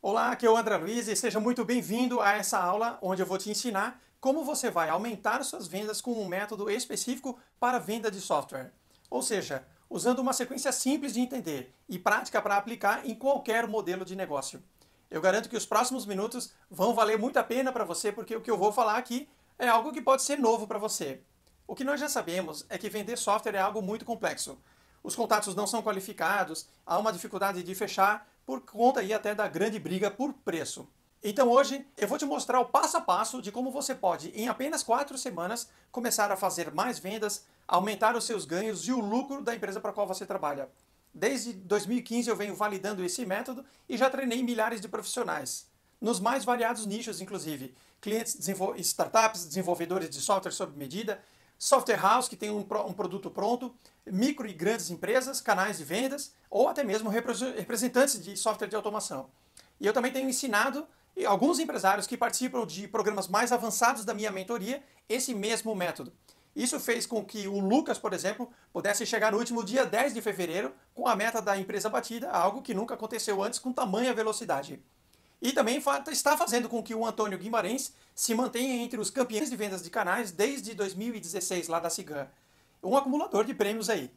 Olá, aqui é o André Luiz e seja muito bem-vindo a essa aula onde eu vou te ensinar como você vai aumentar suas vendas com um método específico para venda de software. Ou seja, usando uma sequência simples de entender e prática para aplicar em qualquer modelo de negócio. Eu garanto que os próximos minutos vão valer muito a pena para você porque o que eu vou falar aqui é algo que pode ser novo para você. O que nós já sabemos é que vender software é algo muito complexo. Os contatos não são qualificados, há uma dificuldade de fechar, por conta aí até da grande briga por preço. Então hoje eu vou te mostrar o passo a passo de como você pode, em apenas 4 semanas, começar a fazer mais vendas, aumentar os seus ganhos e o lucro da empresa para qual você trabalha. Desde 2015 eu venho validando esse método e já treinei milhares de profissionais, nos mais variados nichos, inclusive clientes, desenvol startups, desenvolvedores de software sob medida, software house que tem um, um produto pronto, micro e grandes empresas, canais de vendas ou até mesmo representantes de software de automação. E eu também tenho ensinado alguns empresários que participam de programas mais avançados da minha mentoria esse mesmo método. Isso fez com que o Lucas, por exemplo, pudesse chegar no último dia 10 de fevereiro com a meta da empresa batida, algo que nunca aconteceu antes com tamanha velocidade e também está fazendo com que o Antônio Guimarães se mantenha entre os campeões de vendas de canais desde 2016, lá da Cigan. Um acumulador de prêmios aí.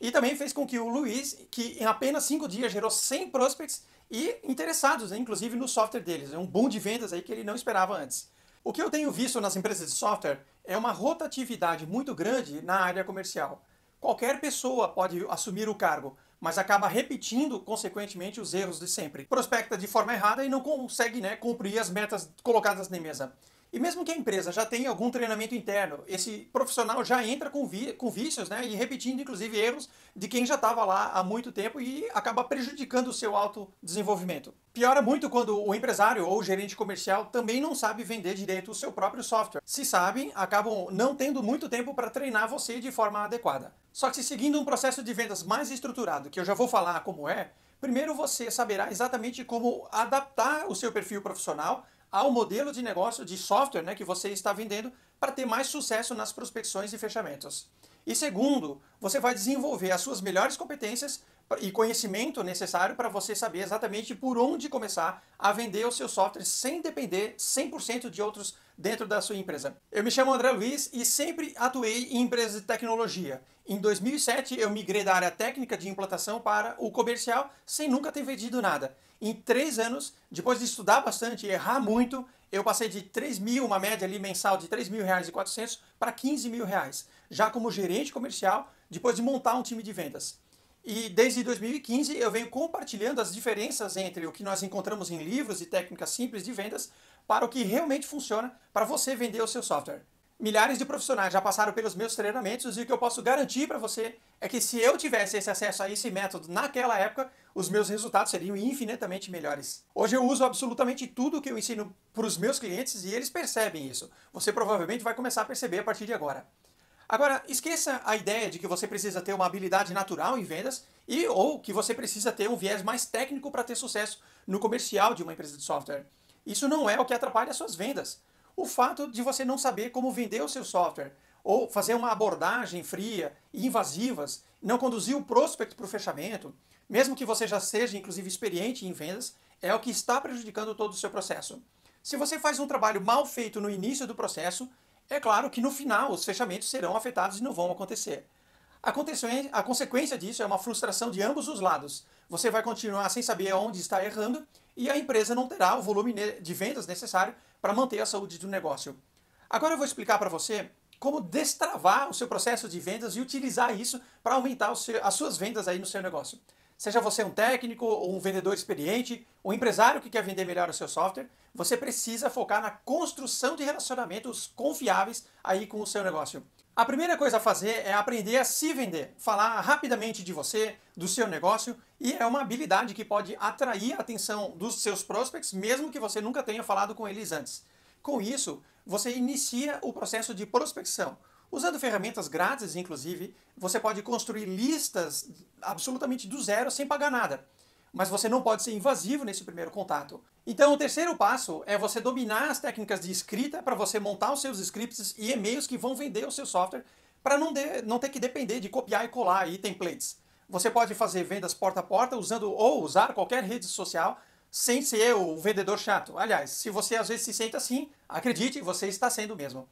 E também fez com que o Luiz, que em apenas 5 dias gerou 100 prospects e interessados, né, inclusive no software deles. É um boom de vendas aí que ele não esperava antes. O que eu tenho visto nas empresas de software é uma rotatividade muito grande na área comercial. Qualquer pessoa pode assumir o cargo, mas acaba repetindo, consequentemente, os erros de sempre. Prospecta de forma errada e não consegue né, cumprir as metas colocadas na mesa. E mesmo que a empresa já tenha algum treinamento interno, esse profissional já entra com, vi, com vícios né, e repetindo, inclusive, erros de quem já estava lá há muito tempo e acaba prejudicando o seu autodesenvolvimento. Piora muito quando o empresário ou o gerente comercial também não sabe vender direito o seu próprio software. Se sabem, acabam não tendo muito tempo para treinar você de forma adequada. Só que seguindo um processo de vendas mais estruturado, que eu já vou falar como é, primeiro você saberá exatamente como adaptar o seu perfil profissional ao modelo de negócio de software né, que você está vendendo para ter mais sucesso nas prospecções e fechamentos. E segundo, você vai desenvolver as suas melhores competências e conhecimento necessário para você saber exatamente por onde começar a vender o seu software sem depender 100% de outros dentro da sua empresa. Eu me chamo André Luiz e sempre atuei em empresas de tecnologia. Em 2007 eu migrei da área técnica de implantação para o comercial sem nunca ter vendido nada. Em três anos, depois de estudar bastante e errar muito, eu passei de 3 mil, uma média ali mensal de 3 mil reais e 400 para 15 mil reais, já como gerente comercial, depois de montar um time de vendas. E desde 2015 eu venho compartilhando as diferenças entre o que nós encontramos em livros e técnicas simples de vendas para o que realmente funciona para você vender o seu software. Milhares de profissionais já passaram pelos meus treinamentos e o que eu posso garantir para você é que se eu tivesse esse acesso a esse método naquela época, os meus resultados seriam infinitamente melhores. Hoje eu uso absolutamente tudo que eu ensino para os meus clientes e eles percebem isso. Você provavelmente vai começar a perceber a partir de agora. Agora, esqueça a ideia de que você precisa ter uma habilidade natural em vendas e ou que você precisa ter um viés mais técnico para ter sucesso no comercial de uma empresa de software. Isso não é o que atrapalha as suas vendas. O fato de você não saber como vender o seu software ou fazer uma abordagem fria e invasivas, não conduzir o prospect para o fechamento, mesmo que você já seja inclusive experiente em vendas, é o que está prejudicando todo o seu processo. Se você faz um trabalho mal feito no início do processo, é claro que no final os fechamentos serão afetados e não vão acontecer. A, a consequência disso é uma frustração de ambos os lados. Você vai continuar sem saber onde está errando e a empresa não terá o volume de vendas necessário para manter a saúde do negócio. Agora eu vou explicar para você como destravar o seu processo de vendas e utilizar isso para aumentar as suas vendas aí no seu negócio. Seja você um técnico, ou um vendedor experiente, um empresário que quer vender melhor o seu software, você precisa focar na construção de relacionamentos confiáveis aí com o seu negócio. A primeira coisa a fazer é aprender a se vender, falar rapidamente de você, do seu negócio, e é uma habilidade que pode atrair a atenção dos seus prospects, mesmo que você nunca tenha falado com eles antes. Com isso, você inicia o processo de prospecção, Usando ferramentas grátis, inclusive, você pode construir listas absolutamente do zero sem pagar nada. Mas você não pode ser invasivo nesse primeiro contato. Então, o terceiro passo é você dominar as técnicas de escrita para você montar os seus scripts e e-mails que vão vender o seu software para não, não, ter que depender de copiar e colar aí templates. Você pode fazer vendas porta a porta usando ou usar qualquer rede social sem ser o vendedor chato. Aliás, se você às vezes se sente assim, acredite, você está sendo mesmo.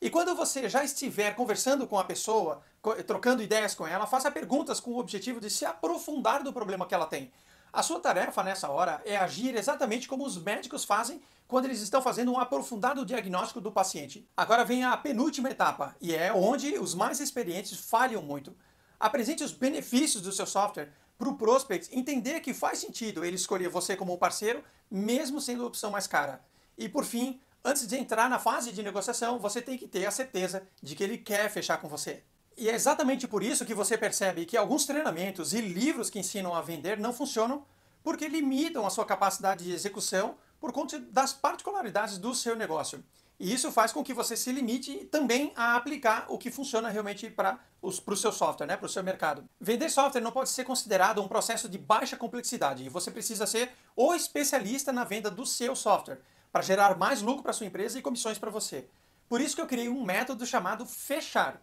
E quando você já estiver conversando com a pessoa, trocando ideias com ela, faça perguntas com o objetivo de se aprofundar do problema que ela tem. A sua tarefa nessa hora é agir exatamente como os médicos fazem quando eles estão fazendo um aprofundado diagnóstico do paciente. Agora vem a penúltima etapa, e é onde os mais experientes falham muito. Apresente os benefícios do seu software para o prospect entender que faz sentido ele escolher você como um parceiro, mesmo sendo a opção mais cara. E por fim, Antes de entrar na fase de negociação, você tem que ter a certeza de que ele quer fechar com você. E é exatamente por isso que você percebe que alguns treinamentos e livros que ensinam a vender não funcionam porque limitam a sua capacidade de execução por conta das particularidades do seu negócio. E isso faz com que você se limite também a aplicar o que funciona realmente para o seu software, né, para o seu mercado. Vender software não pode ser considerado um processo de baixa complexidade. Você precisa ser o especialista na venda do seu software para gerar mais lucro para sua empresa e comissões para você. Por isso que eu criei um método chamado fechar.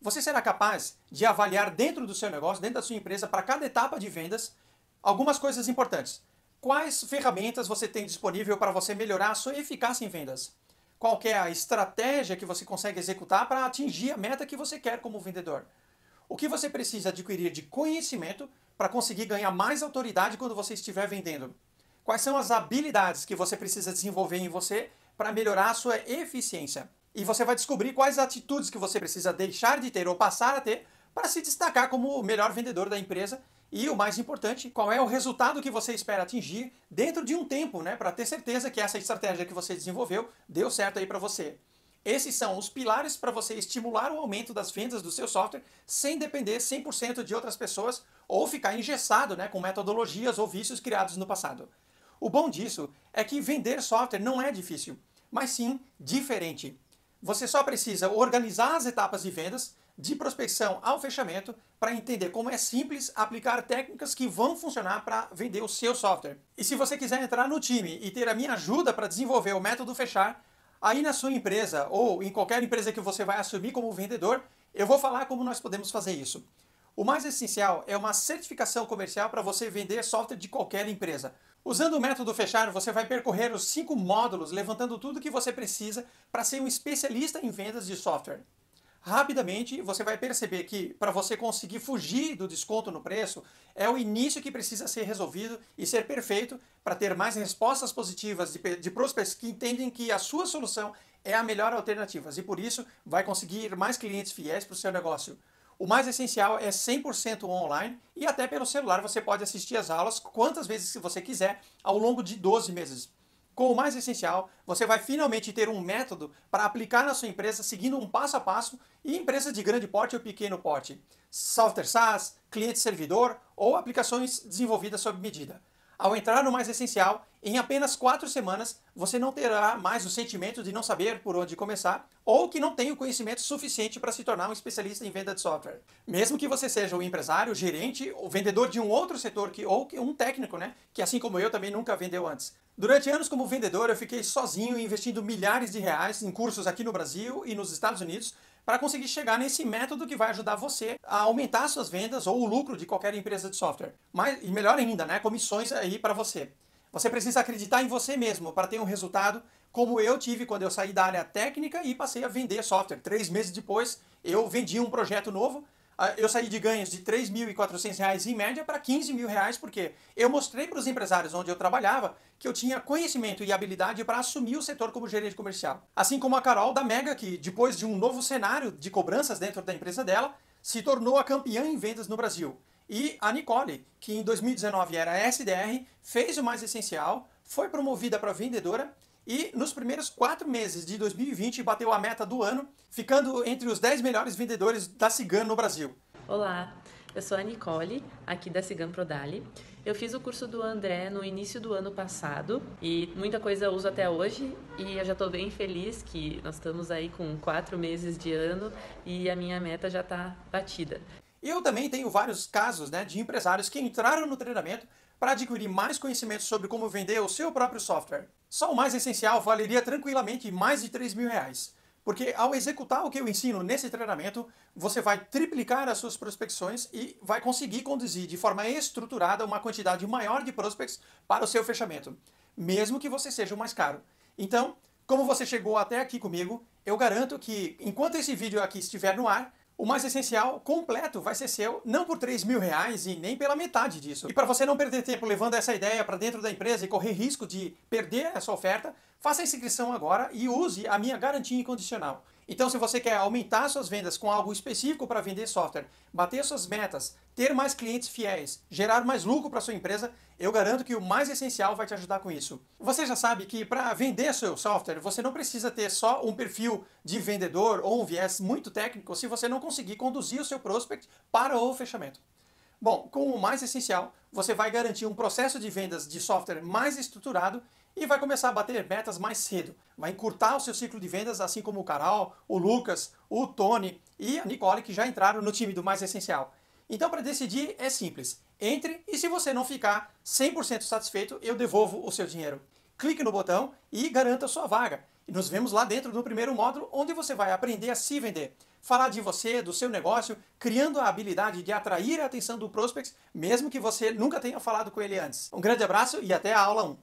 Você será capaz de avaliar dentro do seu negócio, dentro da sua empresa, para cada etapa de vendas, algumas coisas importantes. Quais ferramentas você tem disponível para você melhorar a sua eficácia em vendas? Qual é a estratégia que você consegue executar para atingir a meta que você quer como vendedor? O que você precisa adquirir de conhecimento para conseguir ganhar mais autoridade quando você estiver vendendo? Quais são as habilidades que você precisa desenvolver em você para melhorar a sua eficiência? E você vai descobrir quais atitudes que você precisa deixar de ter ou passar a ter para se destacar como o melhor vendedor da empresa e o mais importante, qual é o resultado que você espera atingir dentro de um tempo, né, para ter certeza que essa estratégia que você desenvolveu deu certo aí para você. Esses são os pilares para você estimular o aumento das vendas do seu software sem depender 100% de outras pessoas ou ficar engessado, né, com metodologias ou vícios criados no passado. O bom disso é que vender software não é difícil, mas sim diferente. Você só precisa organizar as etapas de vendas, de prospecção ao fechamento, para entender como é simples aplicar técnicas que vão funcionar para vender o seu software. E se você quiser entrar no time e ter a minha ajuda para desenvolver o método fechar, aí na sua empresa ou em qualquer empresa que você vai assumir como vendedor, eu vou falar como nós podemos fazer isso. O mais essencial é uma certificação comercial para você vender software de qualquer empresa. Usando o método fechar, você vai percorrer os cinco módulos, levantando tudo que você precisa para ser um especialista em vendas de software. Rapidamente, você vai perceber que para você conseguir fugir do desconto no preço, é o início que precisa ser resolvido e ser perfeito para ter mais respostas positivas de, de prospects que entendem que a sua solução é a melhor alternativa e por isso vai conseguir mais clientes fiéis para o seu negócio. O mais essencial é 100% online e até pelo celular você pode assistir as aulas quantas vezes você quiser ao longo de 12 meses. Com o mais essencial, você vai finalmente ter um método para aplicar na sua empresa seguindo um passo a passo e empresas de grande porte ou pequeno porte, software SaaS, cliente servidor ou aplicações desenvolvidas sob medida. Ao entrar no mais essencial, em apenas quatro semanas você não terá mais o sentimento de não saber por onde começar ou que não tem o conhecimento suficiente para se tornar um especialista em venda de software. Mesmo que você seja um empresário, gerente ou vendedor de um outro setor que, ou um técnico, né? Que assim como eu também nunca vendeu antes. Durante anos como vendedor, eu fiquei sozinho investindo milhares de reais em cursos aqui no Brasil e nos Estados Unidos para conseguir chegar nesse método que vai ajudar você a aumentar suas vendas ou o lucro de qualquer empresa de software. Mas, e melhor ainda, né, comissões aí para você. Você precisa acreditar em você mesmo para ter um resultado como eu tive quando eu saí da área técnica e passei a vender software. Três meses depois, eu vendi um projeto novo ah, eu saí de ganhos de 3.400 reais em média para R$ mil reais, porque eu mostrei para os empresários onde eu trabalhava que eu tinha conhecimento e habilidade para assumir o setor como gerente comercial. Assim como a Carol da Mega, que depois de um novo cenário de cobranças dentro da empresa dela, se tornou a campeã em vendas no Brasil. E a Nicole, que em 2019 era SDR, fez o mais essencial, foi promovida para vendedora e nos primeiros quatro meses de 2020 bateu a meta do ano, ficando entre os 10 melhores vendedores da Cigan no Brasil. Olá, eu sou a Nicole, aqui da Cigan Prodali. Eu fiz o curso do André no início do ano passado e muita coisa eu uso até hoje e eu já estou bem feliz que nós estamos aí com quatro meses de ano e a minha meta já está batida. Eu também tenho vários casos né, de empresários que entraram no treinamento para adquirir mais conhecimento sobre como vender o seu próprio software. Só o mais essencial valeria tranquilamente mais de 3 mil reais, porque ao executar o que eu ensino nesse treinamento, você vai triplicar as suas prospecções e vai conseguir conduzir de forma estruturada uma quantidade maior de prospects para o seu fechamento, mesmo que você seja o mais caro. Então, como você chegou até aqui comigo, eu garanto que enquanto esse vídeo aqui estiver no ar, o mais essencial, completo, vai ser seu, não por 3 mil reais e nem pela metade disso. E para você não perder tempo levando essa ideia para dentro da empresa e correr risco de perder essa oferta, faça a inscrição agora e use a minha garantia incondicional. Então, se você quer aumentar suas vendas com algo específico para vender software, bater suas metas, ter mais clientes fiéis, gerar mais lucro para sua empresa, eu garanto que o mais essencial vai te ajudar com isso. Você já sabe que para vender seu software, você não precisa ter só um perfil de vendedor ou um viés muito técnico se você não conseguir conduzir o seu prospect para o fechamento. Bom, com o mais essencial, você vai garantir um processo de vendas de software mais estruturado e vai começar a bater metas mais cedo. Vai encurtar o seu ciclo de vendas, assim como o Carol, o Lucas, o Tony e a Nicole, que já entraram no time do Mais Essencial. Então, para decidir, é simples. Entre e se você não ficar 100% satisfeito, eu devolvo o seu dinheiro. Clique no botão e garanta sua vaga. E nos vemos lá dentro do primeiro módulo, onde você vai aprender a se vender. Falar de você, do seu negócio, criando a habilidade de atrair a atenção do prospect, mesmo que você nunca tenha falado com ele antes. Um grande abraço e até a aula 1.